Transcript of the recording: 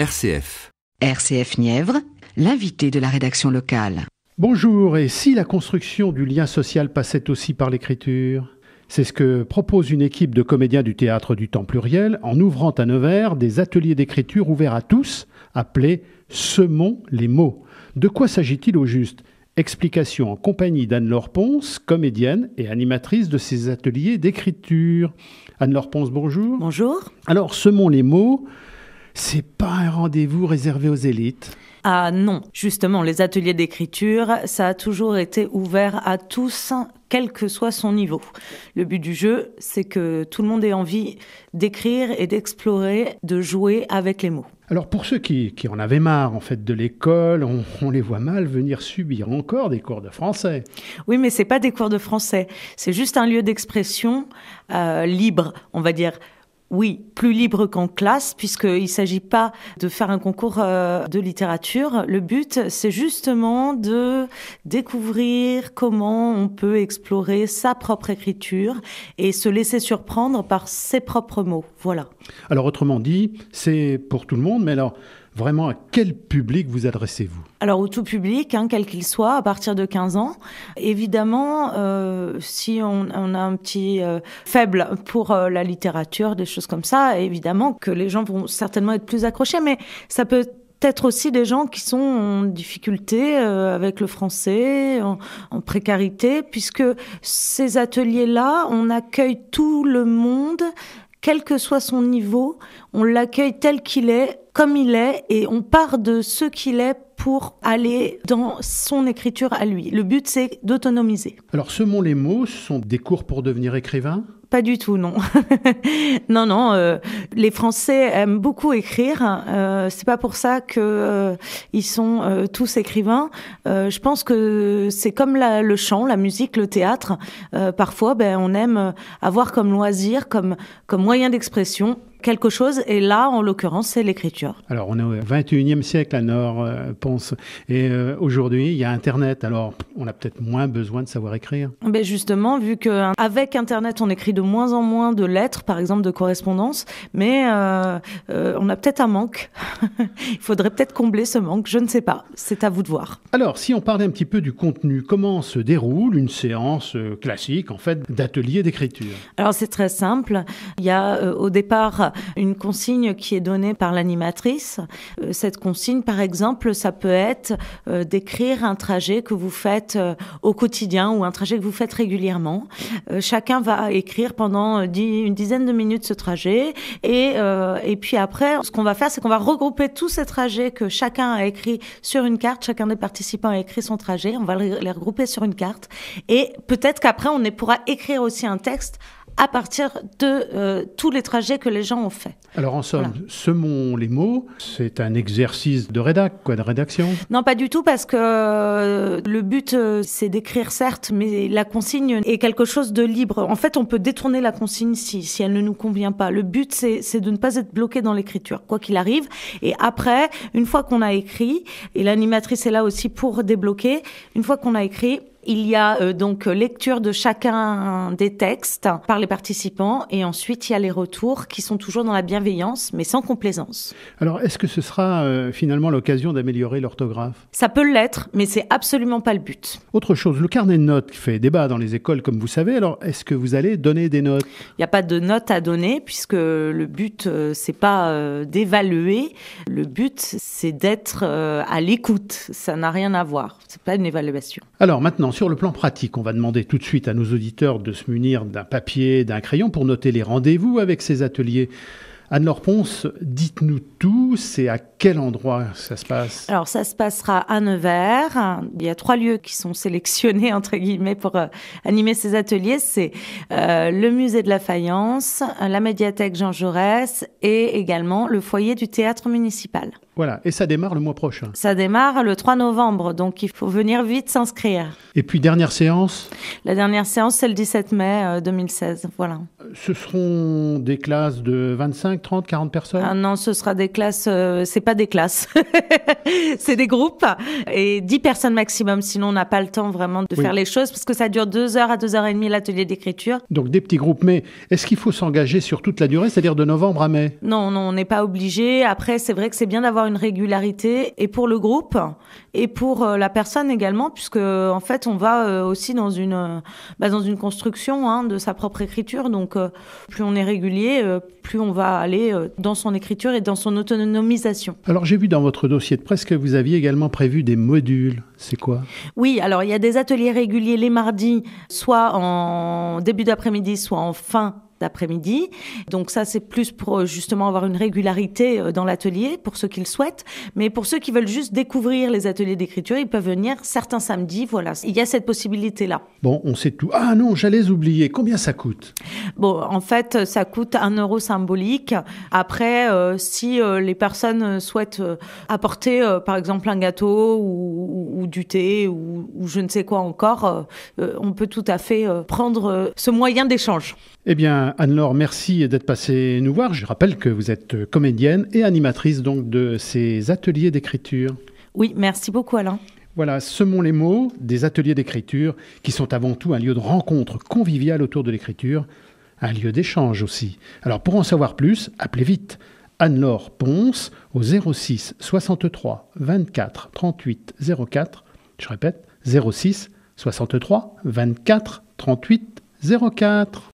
RCF. RCF Nièvre, l'invité de la rédaction locale. Bonjour, et si la construction du lien social passait aussi par l'écriture c'est ce que propose une équipe de comédiens du théâtre du temps pluriel en ouvrant à Nevers des ateliers d'écriture ouverts à tous, appelés Semons les mots. De quoi s'agit-il au juste Explication en compagnie d'Anne-Laure Ponce, comédienne et animatrice de ces ateliers d'écriture. Anne-Laure Ponce, bonjour. Bonjour. Alors, Semons les mots, c'est pas un rendez-vous réservé aux élites. Ah non, justement, les ateliers d'écriture, ça a toujours été ouvert à tous, quel que soit son niveau. Le but du jeu, c'est que tout le monde ait envie d'écrire et d'explorer, de jouer avec les mots. Alors pour ceux qui, en avaient marre en fait de l'école, on, les voit mal venir subir encore des cours de français. Oui, mais c'est pas des cours de français, c'est juste un lieu d'expression euh, libre, on va dire. Oui, plus libre qu'en classe, puisqu'il ne s'agit pas de faire un concours euh, de littérature. Le but, c'est justement de découvrir comment on peut explorer sa propre écriture et se laisser surprendre par ses propres mots. Voilà. Alors, autrement dit, c'est pour tout le monde, mais alors, Vraiment, à quel public vous adressez-vous Alors, au tout public, hein, quel qu'il soit, à partir de 15 ans. Évidemment, euh, si on, a un petit euh, faible pour euh, la littérature, des choses comme ça, évidemment que les gens vont certainement être plus accrochés, mais ça peut être aussi des gens qui sont en difficulté avec le français, en précarité, puisque ces ateliers-là, on accueille tout le monde quel que soit son niveau, on l'accueille tel qu'il est, comme il est, et on part de ce qu'il est pour aller dans son écriture à lui. Le but, c'est d'autonomiser. Alors, semons les mots, ce sont des cours pour devenir écrivain pas du tout, non. non, non. Euh, les Français aiment beaucoup écrire. Euh, c'est pas pour ça que euh, ils sont tous écrivains. je pense que c'est comme la, le chant, la musique, le théâtre. parfois, ben, on aime avoir comme loisir, comme comme moyen d'expression, quelque chose. Et là, en l'occurrence, c'est l'écriture. Alors, on est au 21e siècle, à Nord euh, pense. Et euh, aujourd'hui, il y a Internet. Alors, on a peut-être moins besoin de savoir écrire. Mais ben, justement, vu qu'avec Internet, on écrit de moins en moins de lettres, par exemple de correspondance, mais euh, on a peut-être un manque. il faudrait peut-être combler ce manque. Je ne sais pas. C'est à vous de voir. Alors, si on parlait un petit peu du contenu, comment se déroule une séance classique, en fait, d'atelier d'écriture Alors, c'est très simple. Il y a au départ une consigne qui est donnée par l'animatrice. Euh, cette consigne, par exemple, ça peut être euh, d'écrire un trajet que vous faites euh, au quotidien ou un trajet que vous faites régulièrement. Chacun va écrire pendant une dizaine de minutes ce trajet et, et puis après, ce qu'on va faire, c'est qu'on va regrouper tous ces trajets que chacun a écrit sur une carte, chacun des participants a écrit son trajet, on va les regrouper sur une carte et peut-être qu'après on pourra écrire aussi un texte à partir de euh, tous les trajets que les gens ont faits. Alors en somme, semons les mots, c'est un exercice de rédac, quoi, de rédaction Non, pas du tout, parce que euh, le but, euh, c'est d'écrire, certes, mais la consigne est quelque chose de libre. En fait, on peut détourner la consigne si, si elle ne nous convient pas. Le but, c'est de ne pas être bloqué dans l'écriture, quoi qu'il arrive. Et après, une fois qu'on a écrit, et l'animatrice est là aussi pour débloquer, une fois qu'on a écrit, il y a euh, donc euh, lecture de chacun des textes par les participants et ensuite il y a les retours qui sont toujours dans la bienveillance mais sans complaisance. Alors est-ce que ce sera euh, finalement l'occasion d'améliorer l'orthographe Ça peut l'être mais c'est absolument pas le but. Autre chose, le carnet de notes fait débat dans les écoles comme vous savez. Alors est-ce que vous allez donner des notes Il n'y a pas de notes à donner puisque le but c'est pas d'évaluer, le but c'est d'être à l'écoute. Ça n'a rien à voir. C'est pas une évaluation. Alors maintenant sur le plan pratique, on va demander tout de suite à nos auditeurs de se munir d'un papier, d'un crayon pour noter les rendez-vous avec ces ateliers. Anne-Laure Ponce, dites-nous tout, c'est à quel endroit ça se passe Alors ça se passera à Nevers, il y a trois lieux qui sont sélectionnés entre guillemets pour euh, animer ces ateliers, c'est euh, le musée de la faïence, la médiathèque Jean Jaurès et également le foyer du théâtre municipal. Voilà, et ça démarre le mois prochain. Ça démarre le 3 novembre, donc il faut venir vite s'inscrire. Et puis dernière séance La dernière séance, c'est le 17 mai 2016, euh, voilà. Ce seront des classes de 25, 30, 40 personnes ah Non, ce sera des classes, euh, c'est pas des classes, c'est des groupes et 10 personnes maximum, sinon on n'a pas le temps vraiment de faire les choses parce que ça dure 2 heures à 2 heures et demie l'atelier d'écriture. Donc des petits groupes, mais est-ce qu'il faut s'engager sur toute la durée, c'est-à-dire de novembre à mai Non, non, on n'est pas obligé. Après, c'est vrai que c'est bien d'avoir une régularité et pour le groupe et pour euh, la personne également, puisque euh, en fait on va euh, aussi dans une bah, dans une construction hein, de sa propre écriture. Donc plus on est régulier, plus on va aller dans son écriture et dans son autonomisation. Alors j'ai vu dans votre dossier de presse que vous aviez également prévu des modules. C'est quoi Oui, alors il y a des ateliers réguliers les mardis, soit en début d'après-midi, soit en fin d'après-midi. Donc ça, c'est plus pour euh, justement avoir une régularité euh, dans l'atelier pour ceux qui le souhaitent. Mais pour ceux qui veulent juste découvrir les ateliers d'écriture, ils peuvent venir certains samedis. Voilà, il y a cette possibilité-là. Bon, on sait tout. Ah non, j'allais oublier. Combien ça coûte Bon, en fait, ça coûte un euro symbolique. Après, euh, si les personnes souhaitent apporter, par exemple, un gâteau ou, du thé ou, ou, je ne sais quoi encore, on peut tout à fait prendre ce moyen d'échange. Eh bien, Anne-Laure, merci d'être passée nous voir. Je rappelle que vous êtes comédienne et animatrice donc de ces ateliers d'écriture. Oui, merci beaucoup, Alain. Voilà, semons les mots des ateliers d'écriture qui sont avant tout un lieu de rencontre conviviale autour de l'écriture, un lieu d'échange aussi. Alors pour en savoir plus, appelez vite Anne-Laure Ponce au 06 63 24 38 04. Je répète, 06 63 24 38 04.